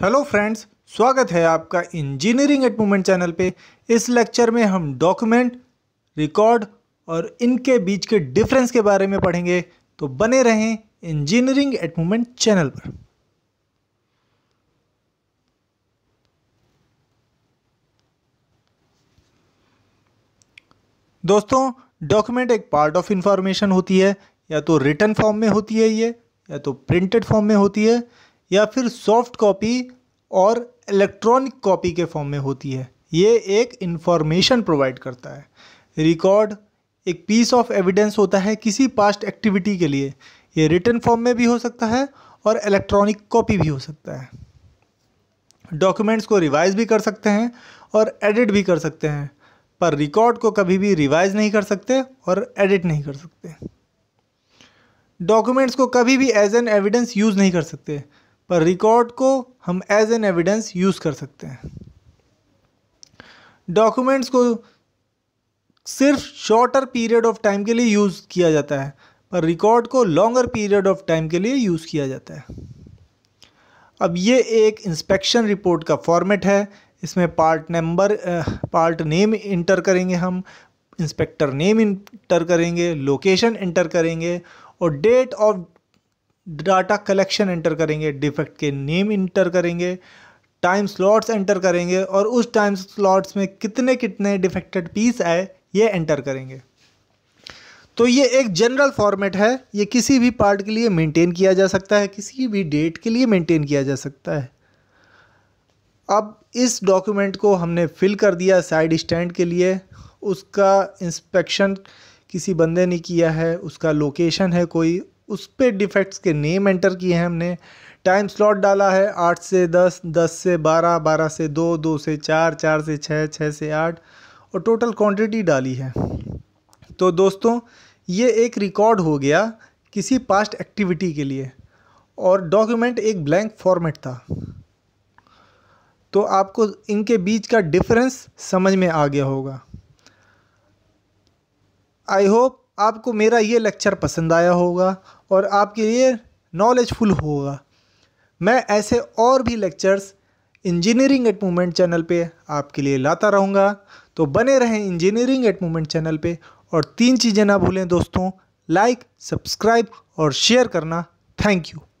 hello friends स्वागत है आपका इंजीनियरिंग एट मोमेंट चैनल पे इस लेक्चर में हम डॉक्यूमेंट रिकॉर्ड और इनके बीच के डिफरेंस के बारे में पढ़ेंगे तो बने रहें इंजीनियरिंग एट मोमेंट चैनल पर दोस्तों डॉक्यूमेंट एक पार्ट ऑफ इंफॉर्मेशन होती है या तो रिटर्न फॉर्म में होती है ये या तो प्रिंटेड फॉर्म में होती है या फिर सॉफ्ट कॉपी और इलेक्ट्रॉनिक कॉपी के फॉर्म में होती है ये एक इंफॉर्मेशन प्रोवाइड करता है रिकॉर्ड एक पीस ऑफ एविडेंस होता है किसी पास्ट एक्टिविटी के लिए ये रिटर्न फॉर्म में भी हो सकता है और इलेक्ट्रॉनिक कॉपी भी हो सकता है डॉक्यूमेंट्स को रिवाइज भी कर सकते हैं और एडिट भी कर सकते हैं पर रिकॉर्ड को कभी भी रिवाइज नहीं कर सकते और एडिट नहीं कर सकते डॉक्यूमेंट्स को कभी भी एज एन एविडेंस यूज़ नहीं कर सकते पर रिकॉर्ड को हम एज एन एविडेंस यूज़ कर सकते हैं डॉक्यूमेंट्स को सिर्फ शॉर्टर पीरियड ऑफ टाइम के लिए यूज़ किया जाता है पर रिकॉर्ड को लॉन्गर पीरियड ऑफ टाइम के लिए यूज़ किया जाता है अब ये एक इंस्पेक्शन रिपोर्ट का फॉर्मेट है इसमें part number part name enter करेंगे हम इंस्पेक्टर नेम इंटर करेंगे लोकेशन इंटर करेंगे और date of data collection enter करेंगे डिफेक्ट के नेम इंटर करेंगे टाइम स्लॉट्स एंटर करेंगे और उस टाइम स्लॉट्स में कितने कितने डिफेक्टेड पीस आए ये एंटर करेंगे तो ये एक जनरल फॉर्मेट है ये किसी भी पार्ट के लिए मेंटेन किया जा सकता है किसी भी डेट के लिए मेंटेन किया जा सकता है अब इस डॉक्यूमेंट को हमने फिल कर दिया साइड स्टैंड के लिए उसका इंस्पेक्शन किसी बंदे ने किया है उसका लोकेशन है कोई उस पर डिफेक्ट्स के नेम एंटर किए हैं हमने टाइम स्लॉट डाला है आठ से दस दस से बारह बारह से दो दो से चार चार से छः छः से आठ और टोटल क्वांटिटी डाली है तो दोस्तों ये एक रिकॉर्ड हो गया किसी पास्ट एक्टिविटी के लिए और डॉक्यूमेंट एक ब्लैंक फॉर्मेट था तो आपको इनके बीच का डिफरेंस समझ में आ गया होगा आई होप आपको मेरा ये लेक्चर पसंद आया होगा और आपके लिए नॉलेजफुल होगा मैं ऐसे और भी lectures engineering at moment channel पे आपके लिए लाता रहूँगा तो बने रहें इंजीनियरिंग एट मोमेंट चैनल पे और तीन चीज़ें ना भूलें दोस्तों लाइक सब्सक्राइब और शेयर करना थैंक यू